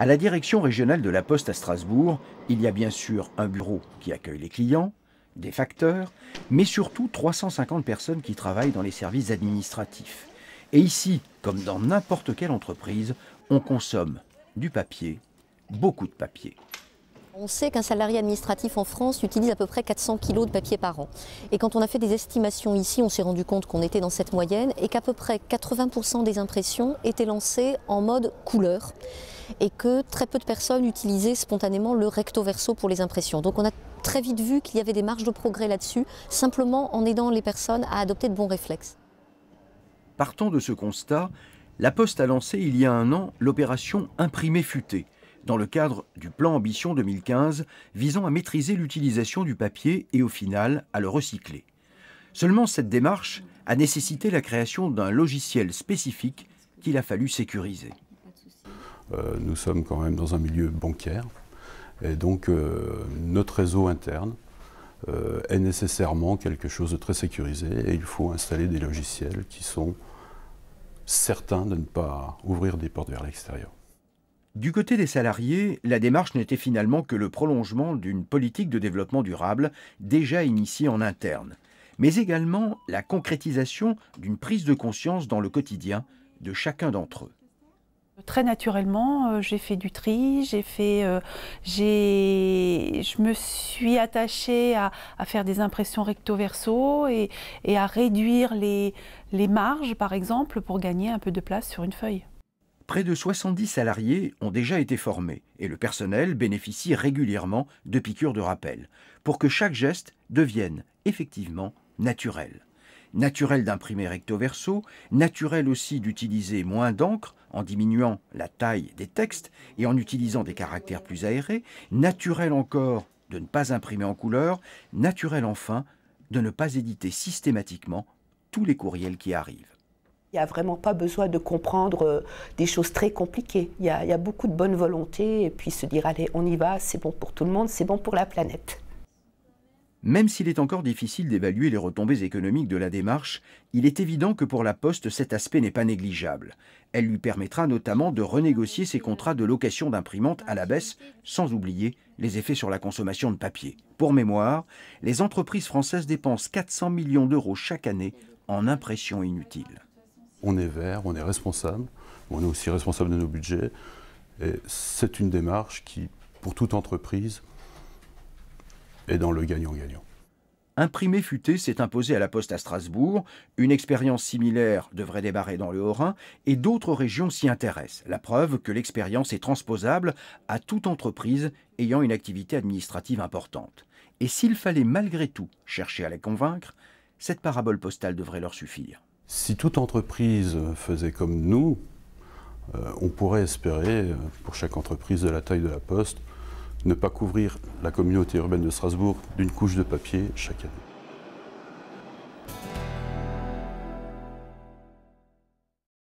À la direction régionale de la Poste à Strasbourg, il y a bien sûr un bureau qui accueille les clients, des facteurs, mais surtout 350 personnes qui travaillent dans les services administratifs. Et ici, comme dans n'importe quelle entreprise, on consomme du papier, beaucoup de papier. On sait qu'un salarié administratif en France utilise à peu près 400 kg de papier par an. Et quand on a fait des estimations ici, on s'est rendu compte qu'on était dans cette moyenne et qu'à peu près 80% des impressions étaient lancées en mode couleur et que très peu de personnes utilisaient spontanément le recto verso pour les impressions. Donc on a très vite vu qu'il y avait des marges de progrès là-dessus, simplement en aidant les personnes à adopter de bons réflexes. Partant de ce constat, la Poste a lancé il y a un an l'opération Imprimer futé, dans le cadre du plan Ambition 2015 visant à maîtriser l'utilisation du papier et au final à le recycler. Seulement cette démarche a nécessité la création d'un logiciel spécifique qu'il a fallu sécuriser. Euh, nous sommes quand même dans un milieu bancaire. Et donc, euh, notre réseau interne euh, est nécessairement quelque chose de très sécurisé et il faut installer des logiciels qui sont certains de ne pas ouvrir des portes vers l'extérieur. Du côté des salariés, la démarche n'était finalement que le prolongement d'une politique de développement durable déjà initiée en interne, mais également la concrétisation d'une prise de conscience dans le quotidien de chacun d'entre eux. Très naturellement, euh, j'ai fait du tri, j'ai fait, euh, je me suis attachée à, faire des impressions recto-verso et, à réduire les, les marges, par exemple, pour gagner un peu de place sur une feuille. Près de 70 salariés ont déjà été formés et le personnel bénéficie régulièrement de piqûres de rappel pour que chaque geste devienne effectivement naturel naturel d'imprimer recto verso, naturel aussi d'utiliser moins d'encre en diminuant la taille des textes et en utilisant des caractères plus aérés, naturel encore de ne pas imprimer en couleur, naturel enfin de ne pas éditer systématiquement tous les courriels qui arrivent. Il n'y a vraiment pas besoin de comprendre euh, des choses très compliquées. Il y, a, beaucoup de bonne volonté et puis se dire allez, on y va, c'est bon pour tout le monde, c'est bon pour la planète. Même s'il est encore difficile d'évaluer les retombées économiques de la démarche, il est évident que pour la Poste cet aspect n'est pas négligeable. Elle lui permettra notamment de renégocier ses contrats de location d'imprimantes à la baisse, sans oublier les effets sur la consommation de papier. Pour mémoire, les entreprises françaises dépensent 400 millions d'euros chaque année en impression inutile. On est vert, on est responsable, on est aussi responsable de nos budgets. Et C'est une démarche qui, pour toute entreprise, et dans le gagnant-gagnant. Imprimé futé s'est imposé à la Poste à Strasbourg. Une expérience similaire devrait débarrer dans le Haut-Rhin et d'autres régions s'y intéressent. La preuve que l'expérience est transposable à toute entreprise ayant une activité administrative importante. Et s'il fallait malgré tout chercher à les convaincre, cette parabole postale devrait leur suffire. Si toute entreprise faisait comme nous, euh, on pourrait espérer, euh, pour chaque entreprise de la taille de la Poste, ne pas couvrir la communauté urbaine de Strasbourg d'une couche de papier chaque année.